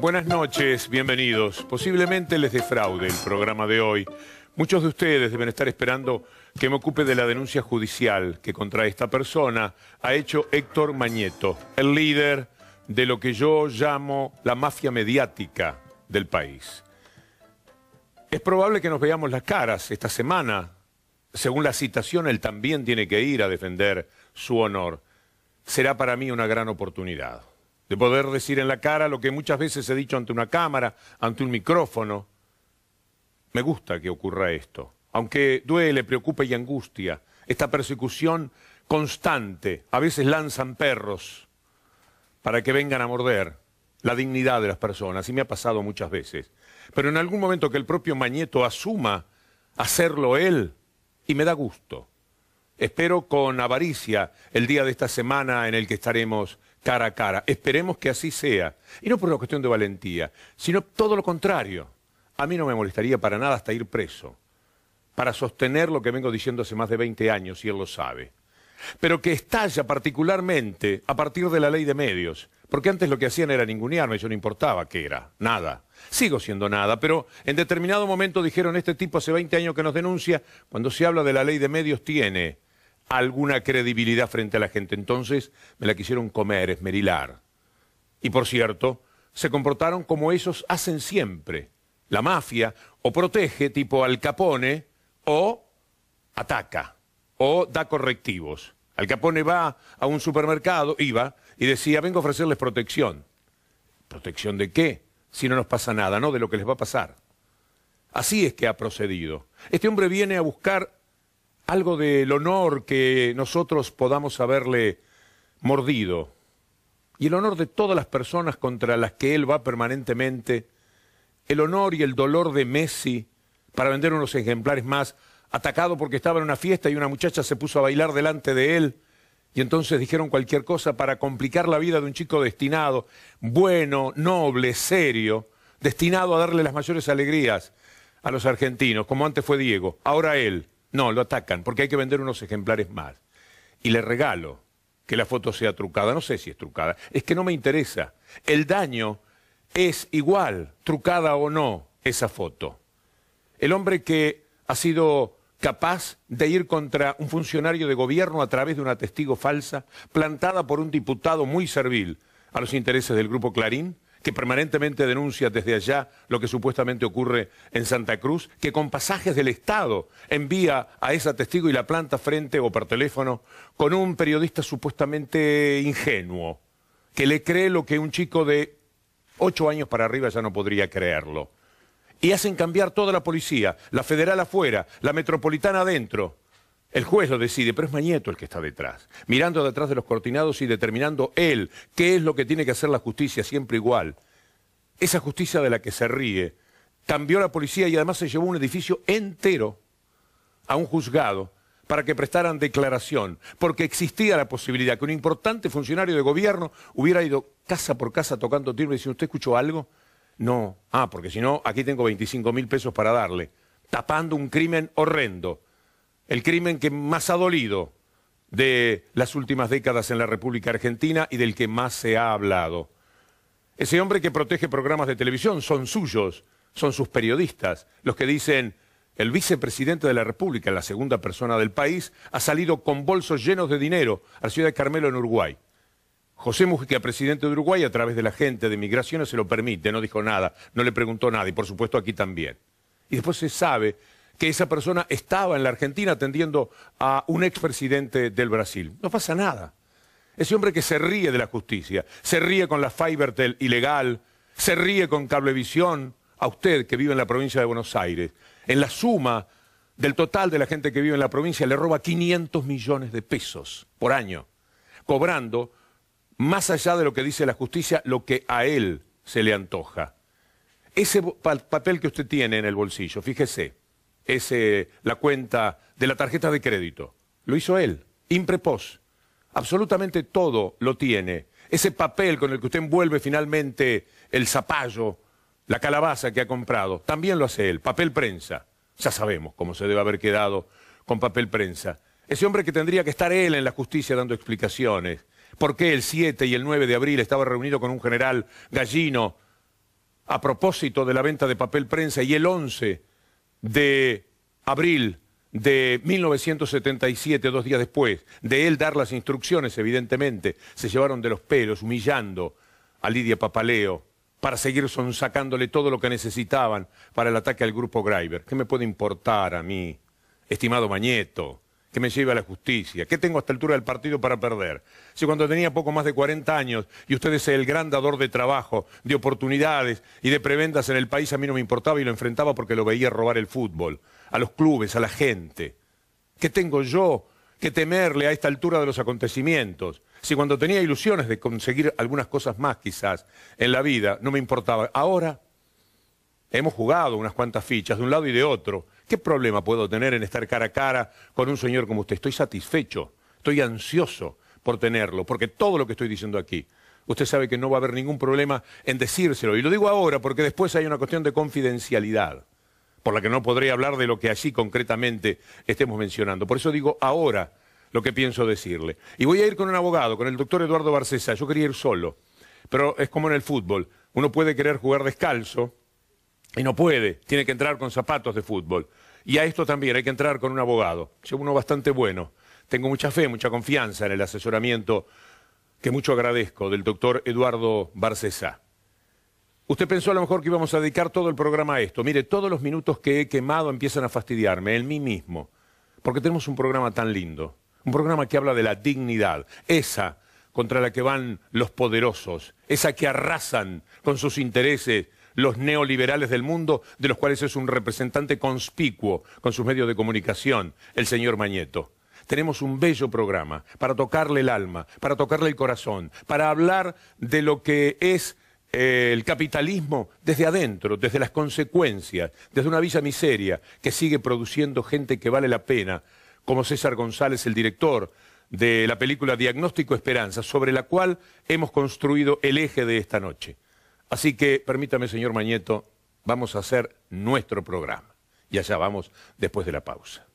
Buenas noches, bienvenidos. Posiblemente les defraude el programa de hoy. Muchos de ustedes deben estar esperando que me ocupe de la denuncia judicial que contra esta persona ha hecho Héctor Mañeto, el líder de lo que yo llamo la mafia mediática del país. Es probable que nos veamos las caras esta semana. Según la citación, él también tiene que ir a defender su honor. Será para mí una gran oportunidad de poder decir en la cara lo que muchas veces he dicho ante una cámara, ante un micrófono. Me gusta que ocurra esto, aunque duele, preocupa y angustia, esta persecución constante. A veces lanzan perros para que vengan a morder la dignidad de las personas, y me ha pasado muchas veces. Pero en algún momento que el propio Mañeto asuma hacerlo él, y me da gusto. Espero con avaricia el día de esta semana en el que estaremos cara a cara. Esperemos que así sea. Y no por una cuestión de valentía, sino todo lo contrario. A mí no me molestaría para nada hasta ir preso, para sostener lo que vengo diciendo hace más de 20 años, y él lo sabe. Pero que estalla particularmente a partir de la ley de medios, porque antes lo que hacían era ningunearme, yo no importaba qué era, nada. Sigo siendo nada, pero en determinado momento dijeron, este tipo hace 20 años que nos denuncia, cuando se habla de la ley de medios tiene alguna credibilidad frente a la gente. Entonces me la quisieron comer, esmerilar. Y por cierto, se comportaron como esos hacen siempre. La mafia o protege tipo Al Capone o ataca o da correctivos. Al Capone va a un supermercado, iba, y decía, vengo a ofrecerles protección. ¿Protección de qué? Si no nos pasa nada, ¿no? De lo que les va a pasar. Así es que ha procedido. Este hombre viene a buscar algo del honor que nosotros podamos haberle mordido y el honor de todas las personas contra las que él va permanentemente, el honor y el dolor de Messi para vender unos ejemplares más, atacado porque estaba en una fiesta y una muchacha se puso a bailar delante de él y entonces dijeron cualquier cosa para complicar la vida de un chico destinado, bueno, noble, serio, destinado a darle las mayores alegrías a los argentinos, como antes fue Diego, ahora él. No, lo atacan, porque hay que vender unos ejemplares más. Y le regalo que la foto sea trucada. No sé si es trucada. Es que no me interesa. El daño es igual, trucada o no, esa foto. El hombre que ha sido capaz de ir contra un funcionario de gobierno a través de una testigo falsa, plantada por un diputado muy servil a los intereses del grupo Clarín, que permanentemente denuncia desde allá lo que supuestamente ocurre en Santa Cruz, que con pasajes del Estado envía a esa testigo y la planta frente o por teléfono con un periodista supuestamente ingenuo, que le cree lo que un chico de ocho años para arriba ya no podría creerlo. Y hacen cambiar toda la policía, la federal afuera, la metropolitana adentro. El juez lo decide, pero es Mañeto el que está detrás, mirando detrás de los cortinados y determinando él qué es lo que tiene que hacer la justicia, siempre igual. Esa justicia de la que se ríe, cambió la policía y además se llevó un edificio entero a un juzgado para que prestaran declaración, porque existía la posibilidad que un importante funcionario de gobierno hubiera ido casa por casa tocando timbre y diciendo, ¿usted escuchó algo? No. Ah, porque si no, aquí tengo 25 mil pesos para darle, tapando un crimen horrendo el crimen que más ha dolido de las últimas décadas en la República Argentina y del que más se ha hablado. Ese hombre que protege programas de televisión son suyos, son sus periodistas, los que dicen, el vicepresidente de la República, la segunda persona del país, ha salido con bolsos llenos de dinero a la ciudad de Carmelo en Uruguay. José Mujica, presidente de Uruguay, a través de la gente de migraciones se lo permite, no dijo nada, no le preguntó nada y por supuesto aquí también. Y después se sabe que esa persona estaba en la Argentina atendiendo a un expresidente del Brasil. No pasa nada. Ese hombre que se ríe de la justicia, se ríe con la Fibertel ilegal, se ríe con Cablevisión, a usted que vive en la provincia de Buenos Aires, en la suma del total de la gente que vive en la provincia le roba 500 millones de pesos por año, cobrando más allá de lo que dice la justicia, lo que a él se le antoja. Ese papel que usted tiene en el bolsillo, fíjese, es la cuenta de la tarjeta de crédito. Lo hizo él, imprepos. Absolutamente todo lo tiene. Ese papel con el que usted envuelve finalmente el zapallo, la calabaza que ha comprado, también lo hace él, papel prensa. Ya sabemos cómo se debe haber quedado con papel prensa. Ese hombre que tendría que estar él en la justicia dando explicaciones. ¿Por qué el 7 y el 9 de abril estaba reunido con un general gallino a propósito de la venta de papel prensa y el 11 de abril de 1977, dos días después, de él dar las instrucciones, evidentemente, se llevaron de los pelos, humillando a Lidia Papaleo para seguir sacándole todo lo que necesitaban para el ataque al grupo Greiber. ¿Qué me puede importar a mí, estimado Mañeto? que me lleve a la justicia? ¿Qué tengo a esta altura del partido para perder? Si cuando tenía poco más de 40 años y usted es el gran dador de trabajo, de oportunidades y de prebendas en el país, a mí no me importaba y lo enfrentaba porque lo veía robar el fútbol, a los clubes, a la gente. ¿Qué tengo yo que temerle a esta altura de los acontecimientos? Si cuando tenía ilusiones de conseguir algunas cosas más quizás en la vida, no me importaba. Ahora Hemos jugado unas cuantas fichas de un lado y de otro. ¿Qué problema puedo tener en estar cara a cara con un señor como usted? Estoy satisfecho, estoy ansioso por tenerlo, porque todo lo que estoy diciendo aquí, usted sabe que no va a haber ningún problema en decírselo. Y lo digo ahora porque después hay una cuestión de confidencialidad, por la que no podré hablar de lo que allí concretamente estemos mencionando. Por eso digo ahora lo que pienso decirle. Y voy a ir con un abogado, con el doctor Eduardo Barcesa. Yo quería ir solo, pero es como en el fútbol. Uno puede querer jugar descalzo, y no puede, tiene que entrar con zapatos de fútbol. Y a esto también hay que entrar con un abogado, uno bastante bueno. Tengo mucha fe, mucha confianza en el asesoramiento que mucho agradezco del doctor Eduardo Barcesa. Usted pensó a lo mejor que íbamos a dedicar todo el programa a esto. Mire, todos los minutos que he quemado empiezan a fastidiarme, en mí mismo, porque tenemos un programa tan lindo, un programa que habla de la dignidad, esa contra la que van los poderosos, esa que arrasan con sus intereses los neoliberales del mundo, de los cuales es un representante conspicuo con sus medios de comunicación, el señor Mañeto. Tenemos un bello programa para tocarle el alma, para tocarle el corazón, para hablar de lo que es eh, el capitalismo desde adentro, desde las consecuencias, desde una villa miseria que sigue produciendo gente que vale la pena, como César González, el director de la película Diagnóstico Esperanza, sobre la cual hemos construido el eje de esta noche. Así que permítame, señor Mañeto, vamos a hacer nuestro programa. Y allá vamos después de la pausa.